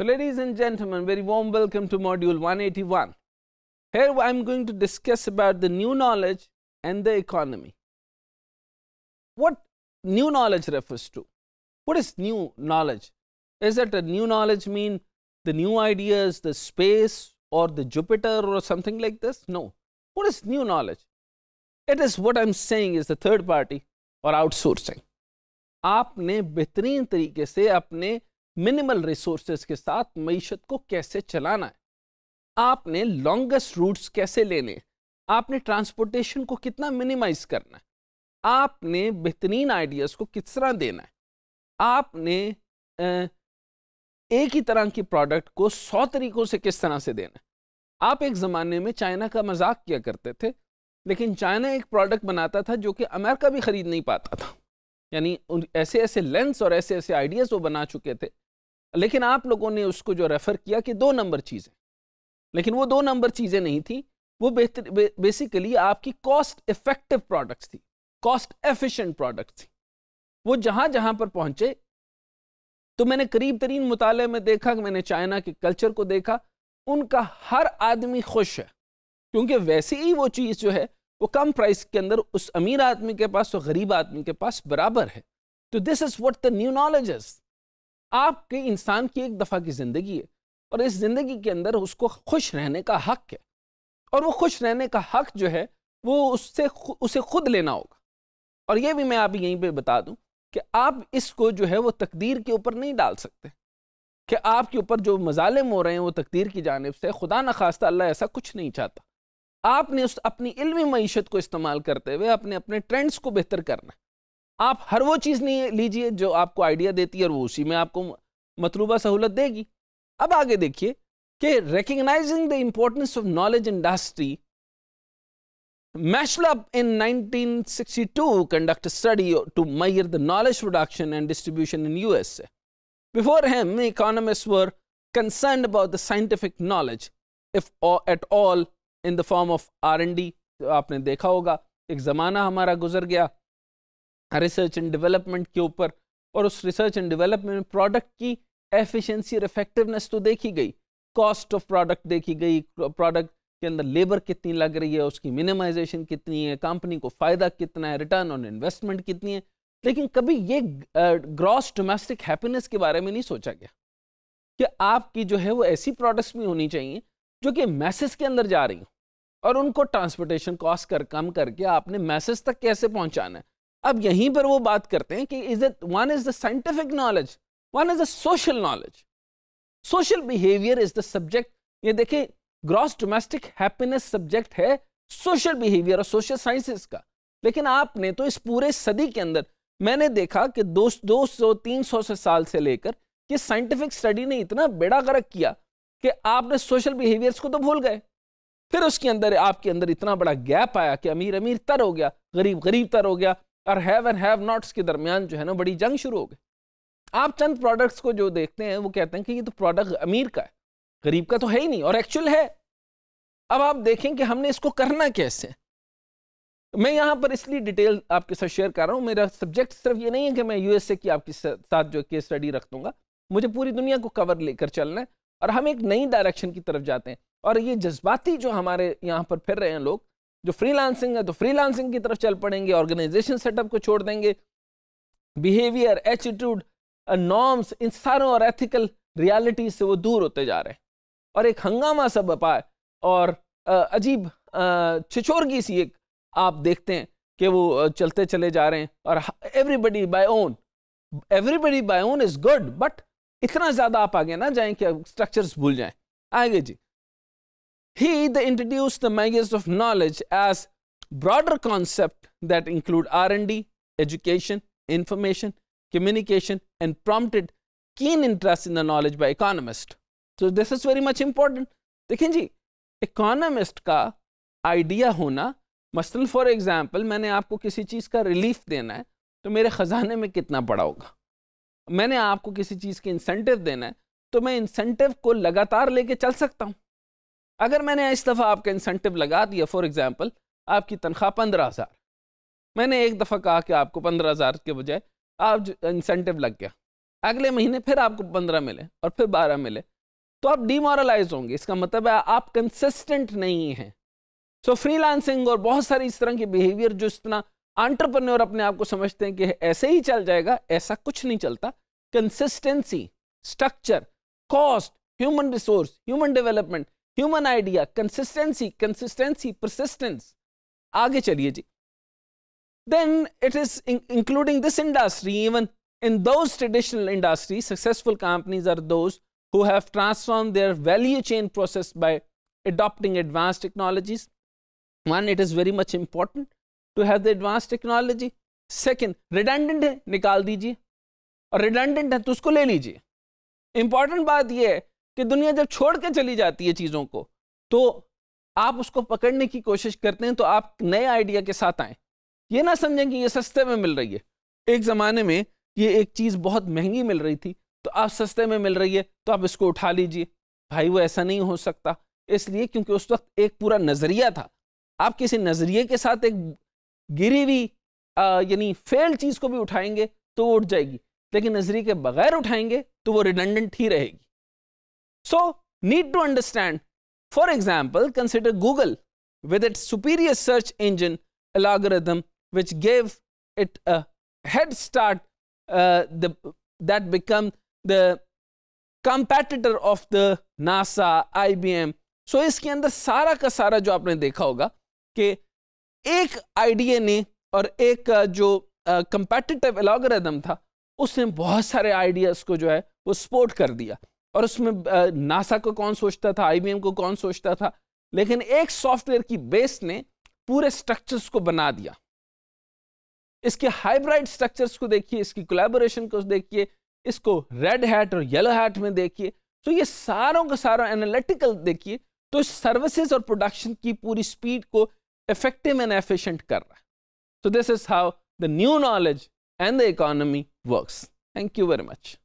So, ladies and gentlemen, very warm welcome to module 181. Here I am going to discuss about the new knowledge and the economy. What new knowledge refers to? What is new knowledge? Is that a new knowledge mean the new ideas, the space or the Jupiter or something like this? No. What is new knowledge? It is what I am saying is the third party or outsourcing. आपने बेहतरीन तरीके से अपने minimal resources के साथ मीशत को कैसे चलाना है आपने लॉन्गेस्ट रूट्स कैसे लेने आपने ट्रांसपोर्टेशन को कितना मिनिमाइज करना है आपने बेहतरीन आइडियाज़ को किस तरह देना है आपने एक ही तरह की प्रोडक्ट को सौ तरीकों से किस तरह से देना है आप एक ज़माने में चाइना का मजाक किया करते थे लेकिन चाइना एक प्रोडक्ट बनाता था जो कि अमेरिका भी ख़रीद नहीं पाता था यानी ऐसे ऐसे लेंस और ऐसे ऐसे आइडियाज़ वो बना चुके थे लेकिन आप लोगों ने उसको जो रेफ़र किया कि दो नंबर चीज़ें लेकिन वो दो नंबर चीज़ें नहीं थी वो बेहतर बे, बेसिकली आपकी कॉस्ट इफ़ेक्टिव प्रोडक्ट्स थी कॉस्ट एफिशिएंट प्रोडक्ट थी वो जहां जहां पर पहुंचे तो मैंने करीब तरीन मुताले में देखा कि मैंने चाइना के कल्चर को देखा उनका हर आदमी खुश है क्योंकि वैसे ही वो चीज़ जो है वो कम प्राइस के अंदर उस अमीर आदमी के पास और गरीब आदमी के पास बराबर है तो this is what the new knowledge is आपके इंसान की एक दफ़ा की ज़िंदगी है और इस ज़िंदगी के अंदर उसको खुश रहने का हक है और वो खुश रहने का हक जो है वो उससे उसे खुद लेना होगा और ये भी मैं आप यहीं पे बता दूं कि आप इसको जो है वो तकदीर के ऊपर नहीं डाल सकते कि आपके ऊपर जो मजालिम हो रहे हैं वो तकदीर की जानब से खुदा न खास्ता अल्लाह ऐसा कुछ नहीं चाहता आपने उस अपनी इल्मी मीशत को इस्तेमाल करते हुए अपने अपने ट्रेंड्स को बेहतर करना है आप हर वो चीज़ नहीं लीजिए जो आपको आइडिया देती है और वो उसी में आपको मतलूबा सहूलत देगी अब आगे देखिए कि recognizing the importance of knowledge industry Machlup in 1962 conduct study to measure the knowledge production and distribution in U S before him economist were concern about the scientific knowledge if at all in the form of R N D आपने देखा होगा एक ज़माना हमारा गुजर गया research and development के ऊपर और उस रिसर्च एंड डेवलपमेंट प्रोडक्ट की एफिशिएंसी और इफेक्टिवनेस तो देखी गई कॉस्ट ऑफ प्रोडक्ट देखी गई प्रोडक्ट के अंदर लेबर कितनी लग रही है उसकी मिनिमाइजेशन कितनी है कंपनी को फ़ायदा कितना है रिटर्न ऑन इन्वेस्टमेंट कितनी है लेकिन कभी ये ग्रॉस डोमेस्टिक हैप्पीनेस के बारे में नहीं सोचा गया कि आपकी जो है वो ऐसी प्रोडक्ट्स भी होनी चाहिए जो कि मैसेज के अंदर जा रही हो और उनको ट्रांसपोर्टेशन कॉस्ट कर कम करके आपने मैसेज तक कैसे पहुंचाना है अब यहीं पर वो बात करते हैं कि is it one is the scientific knowledge one is the social knowledge social behaviour is the subject ये देखें ग्रॉस डोमेस्टिक हैप्पीनेस सब्जेक्ट है सोशल बिहेवियर और सोशल साइंसेस का लेकिन आपने तो इस पूरे सदी के अंदर मैंने देखा कि दो दो सौ तीन सौ से साल से लेकर ये साइंटिफिक स्टडी ने इतना बेड़ा गर्क किया कि आपने सोशल बिहेवियर्स को तो भूल गए फिर उसके अंदर आपके अंदर इतना बड़ा गैप आया कि अमीर अमीर तर हो गया गरीब गरीब तर हो गया और हैव एंड हैव नॉट्स के दरमियान जो है ना बड़ी जंग शुरू हो गई आप चंद प्रोडक्ट्स को जो देखते हैं वो कहते हैं कि ये तो प्रोडक्ट अमीर का है गरीब का तो है ही नहीं और एक्चुअल है अब आप देखें कि हमने इसको करना कैसे मैं यहाँ पर इसलिए डिटेल आपके साथ शेयर कर रहा हूँ मेरा सब्जेक्ट सिर्फ ये नहीं है कि मैं यूएसए की आपके साथ जो केस स्टडी रख दूंगा मुझे पूरी दुनिया को कवर लेकर चलना है और हम एक नई डायरेक्शन की तरफ जाते हैं और ये जज्बाती जो हमारे यहाँ पर फिर रहे हैं लोग जो फ्रीलांसिंग है तो फ्रीलांसिंग की तरफ चल पड़ेंगे ऑर्गेनाइजेशन सेटअप को छोड़ देंगे बिहेवियर एटीट्यूड नॉर्म्स इन सारों और एथिकल रियालिटी से वो दूर होते जा रहे हैं और एक हंगामा सब पाए और अजीब छिछोरगी सी एक आप देखते हैं कि वो चलते चले जा रहे हैं और everybody by own everybody by own is good but इतना ज़्यादा आप आगे ना जाएं कि स्ट्रक्चर्स भूल जाएं आगे जी He they introduced the measures of knowledge as broader concept that include R&D, education, information, communication and prompted keen interest in the knowledge by economist. So this is very much important. dekhen ji economist ka idea hona मसल for example मैंने आपको किसी चीज़ का relief देना है तो मेरे ख़जाने में कितना पड़ा होगा मैंने आपको किसी चीज़ के इंसेंटिव देना है तो मैं इंसेंटिव को लगातार लेके चल सकता हूँ अगर मैंने इस दफ़ा आपका इंसेंटिव लगा दिया फॉर एग्ज़ाम्पल आपकी तनख्वाह पंद्रह हज़ार मैंने एक दफ़ा कहा कि आपको पंद्रह हज़ार के बजाय आप इंसेंटिव लग गया अगले महीने फिर आपको पंद्रह मिले और फिर बारह मिले तो आप डीमोरलाइज होंगे इसका मतलब है आप कंसिस्टेंट नहीं हैं सो फ्री फ्रीलांसिंग और बहुत सारी इस तरह के बिहेवियर जो इस तरह आंट्रप्रन्योर अपने आप को समझते हैं कि ऐसे ही चल जाएगा ऐसा कुछ नहीं चलता consistency structure cost human resource human development human idea consistency consistency persistence आगे चलिए जी then it is including this industry even in those traditional industry successful companies are those who have transformed their value chain process by adopting advanced technologies. One, it is very much important to have the advanced technology. Second, redundant है निकाल दीजिए और redundant है तो उसको ले लीजिए important बात यह कि दुनिया जब छोड़ के चली जाती है चीज़ों को तो आप उसको पकड़ने की कोशिश करते हैं तो आप नए आइडिया के साथ आएँ ये ना समझें कि ये सस्ते में मिल रही है एक ज़माने में ये एक चीज़ बहुत महंगी मिल रही थी तो आप सस्ते में मिल रही है तो आप इसको उठा लीजिए भाई वो ऐसा नहीं हो सकता इसलिए क्योंकि उस वक्त एक पूरा नज़रिया था आप किसी नज़रिए के साथ एक गिरी हुई यानी फेल चीज़ को भी उठाएंगे तो उठ जाएगी लेकिन नज़रिए के बगैर उठाएंगे तो वो रिडंडेंट ही रहेगी So, need to understand, for example, consider Google with its superior search engine algorithm, which gave it a head start uh, the, that become the competitor of the NASA IBM so इसके अंदर सारा का सारा जो आपने देखा होगा कि एक आईडीए ने और एक जो कंपेटिटिव एलोग्रदम था उसने बहुत सारे आइडियाज़ को जो है वो सपोर्ट कर दिया और उसमें नासा को कौन सोचता था आईबीएम को कौन सोचता था लेकिन एक सॉफ्टवेयर की बेस ने पूरे स्ट्रक्चर्स को बना दिया इसके हाइब्राइड स्ट्रक्चर्स को देखिए इसकी कोलेबोरेशन को देखिए इसको रेड हैट और येलो हैट में देखिए तो ये सारों का सारा एनालिटिकल देखिए तो सर्विसेज और प्रोडक्शन की पूरी स्पीड को इफेक्टिव एंड एफिशिएंट कर रहा है तो this is how the new knowledge and the economy works thank you very much